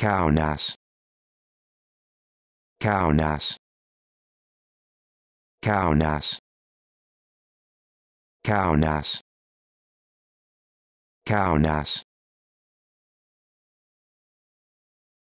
Kaunas Kaunas Kaunas Kaunas Kaunas